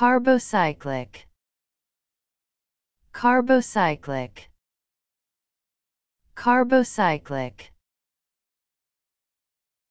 carbocyclic carbocyclic carbocyclic